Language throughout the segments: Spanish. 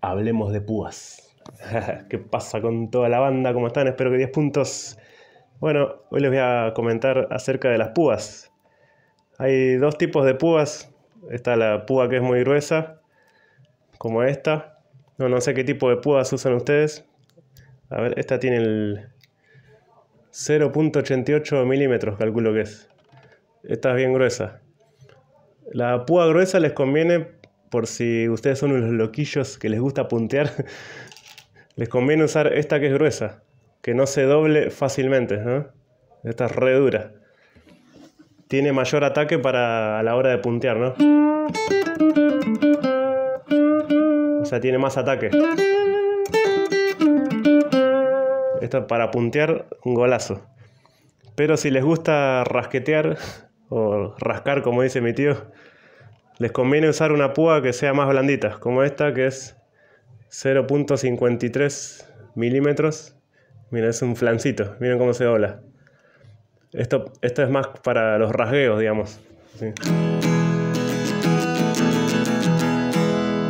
Hablemos de púas. ¿Qué pasa con toda la banda? ¿Cómo están? Espero que 10 puntos. Bueno, hoy les voy a comentar acerca de las púas. Hay dos tipos de púas. Está la púa que es muy gruesa, como esta. No, no sé qué tipo de púas usan ustedes. A ver, esta tiene el 0.88 milímetros, calculo que es. Esta es bien gruesa. La púa gruesa les conviene por si ustedes son unos loquillos que les gusta puntear, les conviene usar esta que es gruesa, que no se doble fácilmente. Esta es re dura. Tiene mayor ataque para a la hora de puntear, ¿no? O sea, tiene más ataque. Esta para puntear, un golazo. Pero si les gusta rasquetear, o rascar como dice mi tío, les conviene usar una púa que sea más blandita, como esta que es 0.53 milímetros. Miren, es un flancito, miren cómo se dobla. Esto, esto es más para los rasgueos, digamos.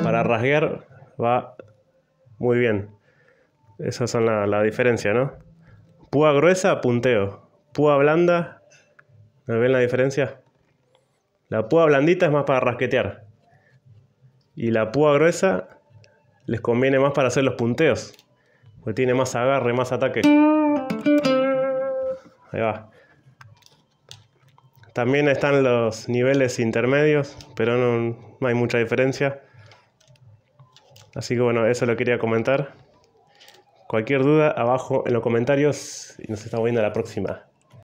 Para rasguear va muy bien. Esas son la, la diferencia, ¿no? Púa gruesa, punteo. Púa blanda, ¿me ven la diferencia? La púa blandita es más para rasquetear. Y la púa gruesa les conviene más para hacer los punteos. Porque tiene más agarre, más ataque. Ahí va. También están los niveles intermedios, pero no, hay mucha diferencia. Así que bueno, eso lo quería comentar. Cualquier duda, abajo en los comentarios y nos estamos viendo la próxima.